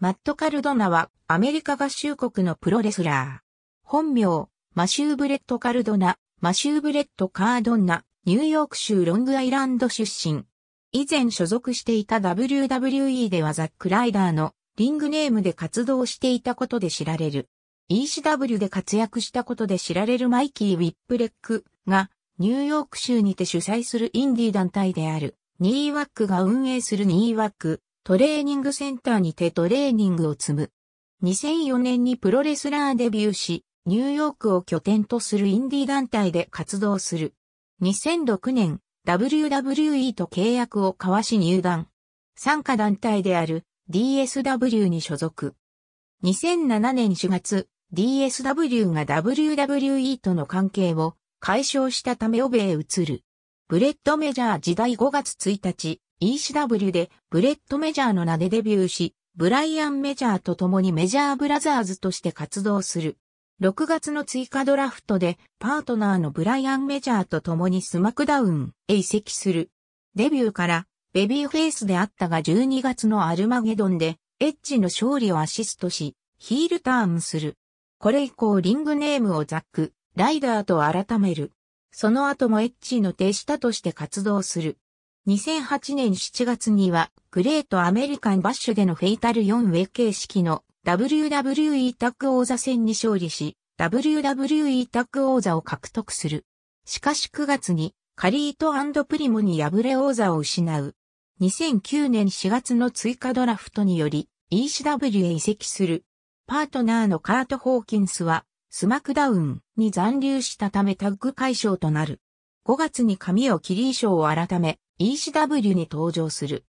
マット・カルドナはアメリカ合衆国のプロレスラー。本名、マシュー・ブレット・カルドナ、マシュー・ブレット・カードンナ、ニューヨーク州ロングアイランド出身。以前所属していた WWE ではザック・ライダーのリングネームで活動していたことで知られる。ECW で活躍したことで知られるマイキー・ウィップレックがニューヨーク州にて主催するインディ団体であるニーワックが運営するニーワックトレーニングセンターにてトレーニングを積む。2004年にプロレスラーデビューし、ニューヨークを拠点とするインディー団体で活動する。2006年、WWE と契約を交わし入団。参加団体である DSW に所属。2007年4月、DSW が WWE との関係を解消したため欧米へ移る。ブレッドメジャー時代5月1日、ECW でブレッド・メジャーの名でデビューし、ブライアン・メジャーと共にメジャー・ブラザーズとして活動する。6月の追加ドラフトでパートナーのブライアン・メジャーと共にスマクダウンへ移籍する。デビューからベビーフェイスであったが12月のアルマゲドンでエッジの勝利をアシストし、ヒールターンする。これ以降リングネームをザック、ライダーと改める。その後もエッジの手下として活動する。2008年7月には、グレートアメリカンバッシュでのフェイタル4ウェイ形式の WWE タッグ王座戦に勝利し、WWE タッグ王座を獲得する。しかし9月に、カリートプリモに敗れ王座を失う。2009年4月の追加ドラフトにより ECW へ移籍する。パートナーのカート・ホーキンスはスマックダウンに残留したためタッグ解消となる。5月に髪を切り衣装を改め ECW に登場する。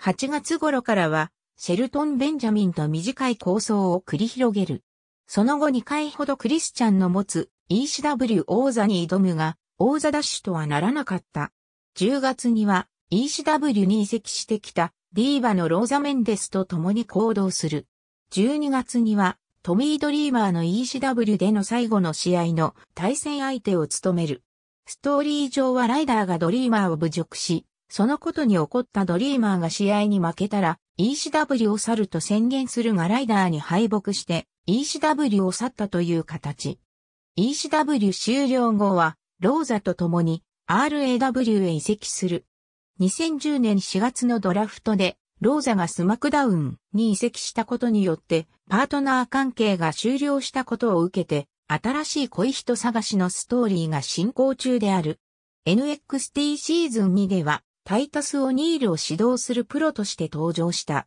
8月頃からは、シェルトン・ベンジャミンと短い構想を繰り広げる。その後2回ほどクリスチャンの持つ ECW 王座に挑むが、王座ダッシュとはならなかった。10月には ECW に移籍してきたディーバのローザ・メンデスと共に行動する。12月にはトミー・ドリーマーの ECW での最後の試合の対戦相手を務める。ストーリー上はライダーがドリーマーを侮辱し、そのことに怒ったドリーマーが試合に負けたら、ECW を去ると宣言するがライダーに敗北して、ECW を去ったという形。ECW 終了後は、ローザと共に RAW へ移籍する。2010年4月のドラフトで、ローザがスマクダウンに移籍したことによって、パートナー関係が終了したことを受けて、新しい恋人探しのストーリーが進行中である。NXT シーズン2では、タイタス・オニールを指導するプロとして登場した。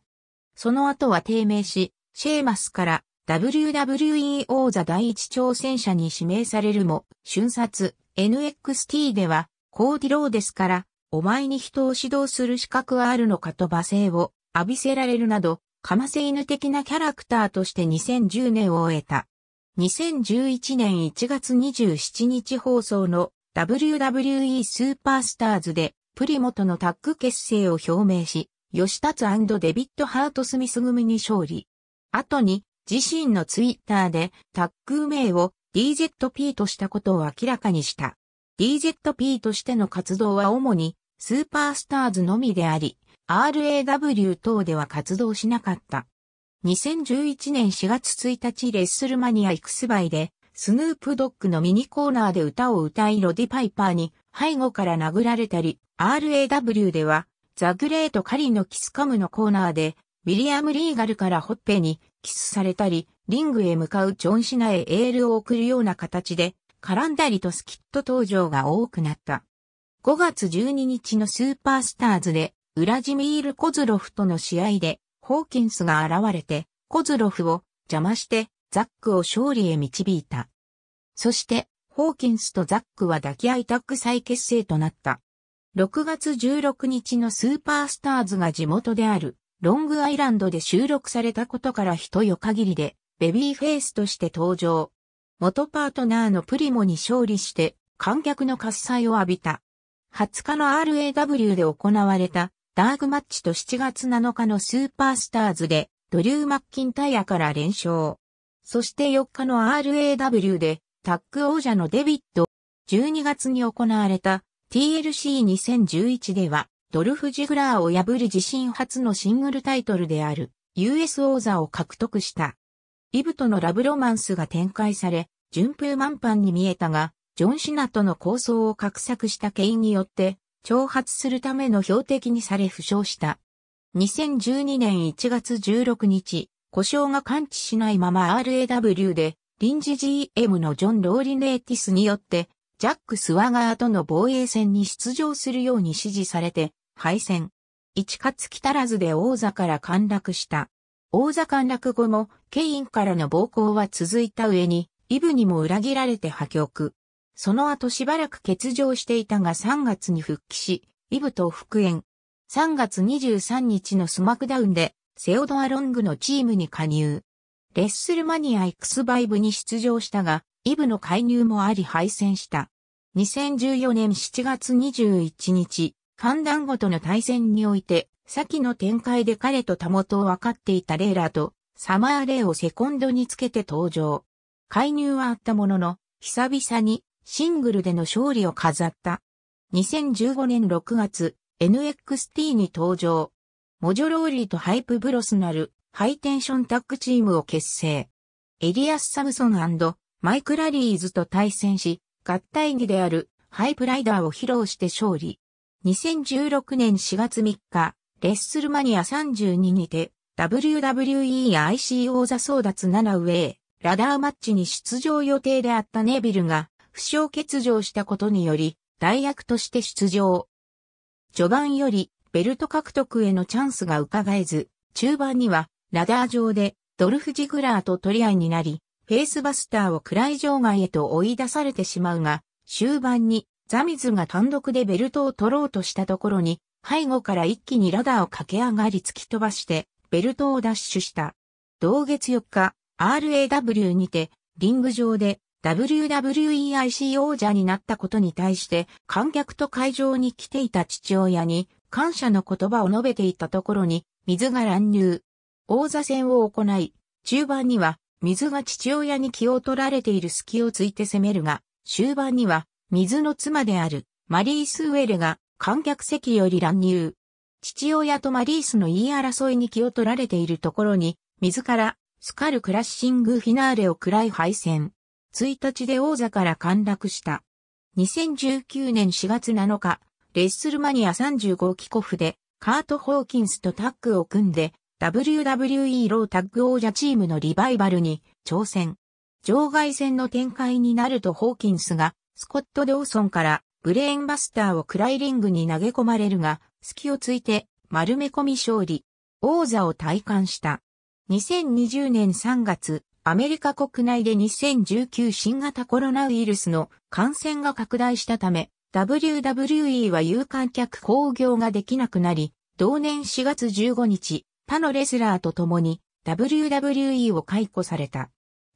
その後は低迷し、シェーマスから WWE 王座第一挑戦者に指名されるも、瞬殺 NXT では、コーディローですから、お前に人を指導する資格はあるのかと罵声を浴びせられるなど、かませ犬的なキャラクターとして2010年を終えた。2011年1月27日放送の WWE スーパースターズでプリモとのタッグ結成を表明し、吉達デビッド・ハート・スミス組に勝利。後に自身のツイッターでタッグ名を DZP としたことを明らかにした。DZP としての活動は主にスーパースターズのみであり、RAW 等では活動しなかった。2011年4月1日レッスルマニア X バイで、スヌープドッグのミニコーナーで歌を歌いロディパイパーに背後から殴られたり、RAW では、ザ・グレート・カリのキスカムのコーナーで、ウィリアム・リーガルからほっぺにキスされたり、リングへ向かうジョン・シナへエールを送るような形で、絡んだりとスキット登場が多くなった。5月12日のスーパースターズで、ウラジミール・コズロフとの試合で、ホーキンスが現れて、コズロフを邪魔して、ザックを勝利へ導いた。そして、ホーキンスとザックは抱き合いタッグ再結成となった。6月16日のスーパースターズが地元である、ロングアイランドで収録されたことから一夜限りで、ベビーフェイスとして登場。元パートナーのプリモに勝利して、観客の喝采を浴びた。20日の RAW で行われたダーグマッチと7月7日のスーパースターズで、ドリュー・マッキンタイヤから連勝。そして4日の RAW で、タッグ王者のデビッド。12月に行われた TLC2011 では、ドルフ・ジグラーを破る自身初のシングルタイトルである US 王座を獲得した。イブとのラブロマンスが展開され、順風満帆に見えたが、ジョン・シナとの構想を画策したケイによって、挑発するための標的にされ負傷した。2012年1月16日、故障が感知しないまま RAW で臨時 GM のジョン・ローリネーティスによってジャック・スワガーとの防衛戦に出場するように指示されて敗戦。一勝足らずで王座から陥落した。王座陥落後もケインからの暴行は続いた上にイブにも裏切られて破局。その後しばらく欠場していたが3月に復帰し、イブと復縁。3月23日のスマクダウンで、セオドア・ロングのチームに加入。レッスルマニア X バイブに出場したが、イブの介入もあり敗戦した。2014年7月21日、ファンダンゴとの対戦において、先の展開で彼とたもとを分かっていたレイラーと、サマーレイをセコンドにつけて登場。介入はあったものの、久々にシングルでの勝利を飾った。2015年6月、NXT に登場。モジョローリーとハイプブロスなるハイテンションタッグチームを結成。エリアス・サムソンマイク・ラリーズと対戦し、合体技であるハイプライダーを披露して勝利。2016年4月3日、レッスルマニア32にて、WWE や IC 王座争奪7ウェイ、ラダーマッチに出場予定であったネビルが、負傷欠場したことにより、代役として出場。序盤より、ベルト獲得へのチャンスが伺えず、中盤には、ラダー上で、ドルフ・ジグラーと取り合いになり、フェイスバスターを暗い場外へと追い出されてしまうが、終盤に、ザミズが単独でベルトを取ろうとしたところに、背後から一気にラダーを駆け上がり突き飛ばして、ベルトを奪取した。同月4日、RAW にて、リング上で、WWEIC 王者になったことに対して観客と会場に来ていた父親に感謝の言葉を述べていたところに水が乱入。王座戦を行い、中盤には水が父親に気を取られている隙をついて攻めるが、終盤には水の妻であるマリース・ウェルが観客席より乱入。父親とマリースの言い争いに気を取られているところに、自らスカルクラッシングフィナーレを喰らい敗戦。1日で王座から陥落した。2019年4月7日、レッスルマニア35キコフで、カート・ホーキンスとタッグを組んで、WWE ロータッグ王者チームのリバイバルに挑戦。場外戦の展開になるとホーキンスが、スコット・ドーソンからブレーンバスターをクライリングに投げ込まれるが、隙をついて丸め込み勝利。王座を体感した。2020年3月、アメリカ国内で2019新型コロナウイルスの感染が拡大したため、WWE は有観客興行ができなくなり、同年4月15日、他のレスラーと共に WWE を解雇された。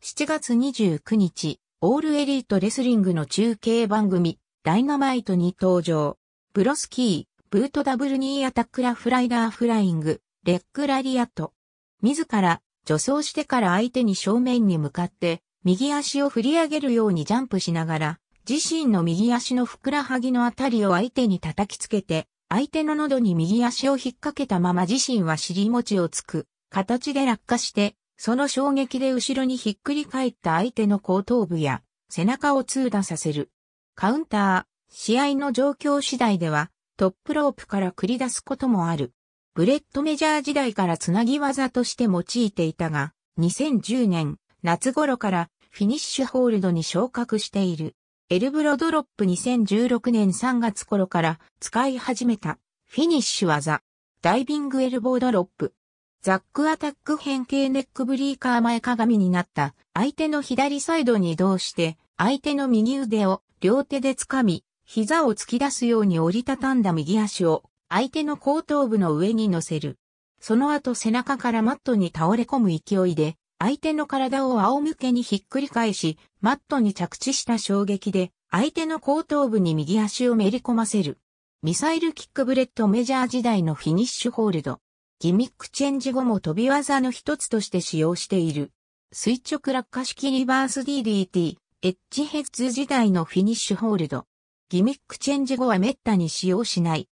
7月29日、オールエリートレスリングの中継番組、ダイナマイトに登場。ブロスキー、ブートダブルニーアタックラフライダーフライング、レッグラリアット。自ら助走してから相手に正面に向かって、右足を振り上げるようにジャンプしながら、自身の右足のふくらはぎのあたりを相手に叩きつけて、相手の喉に右足を引っ掛けたまま自身は尻餅をつく、形で落下して、その衝撃で後ろにひっくり返った相手の後頭部や背中を通打させる。カウンター、試合の状況次第ではトップロープから繰り出すこともある。ブレットメジャー時代からつなぎ技として用いていたが、2010年夏頃からフィニッシュホールドに昇格している。エルブロドロップ2016年3月頃から使い始めたフィニッシュ技。ダイビングエルボードロップ。ザックアタック変形ネックブリーカー前鏡になった相手の左サイドに移動して相手の右腕を両手で掴み膝を突き出すように折りたたんだ右足を相手の後頭部の上に乗せる。その後背中からマットに倒れ込む勢いで、相手の体を仰向けにひっくり返し、マットに着地した衝撃で、相手の後頭部に右足をめり込ませる。ミサイルキックブレッドメジャー時代のフィニッシュホールド。ギミックチェンジ後も飛び技の一つとして使用している。垂直落下式リバース DDT、エッジヘッズ時代のフィニッシュホールド。ギミックチェンジ後は滅多に使用しない。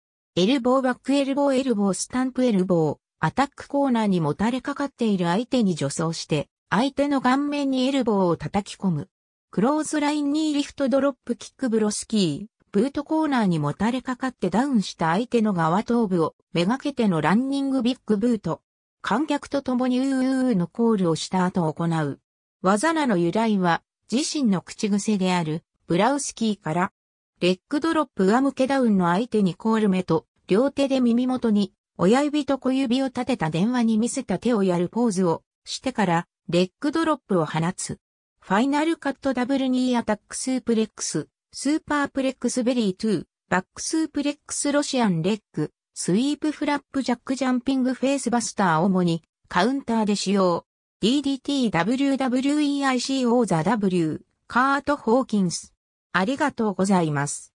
エルボーバックエルボーエルボースタンプエルボー、アタックコーナーにもたれかかっている相手に助走して、相手の顔面にエルボーを叩き込む。クローズラインにリフトドロップキックブロスキー、ブートコーナーにもたれかかってダウンした相手の側頭部をめがけてのランニングビッグブート。観客と共にウーウーのコールをした後行う。技名の由来は自身の口癖であるブラウスキーから、レッグドロップ上向けダウンの相手にコール目と両手で耳元に、親指と小指を立てた電話に見せた手をやるポーズをしてから、レッグドロップを放つ。ファイナルカットダブルニーアタックスープレックス、スーパープレックスベリー2、バックスープレックスロシアンレッグ、スイープフラップジャックジャンピングフェイスバスター主に、カウンターで使用。DDTWWEICO ザ W、カート・ホーキンス。ありがとうございます。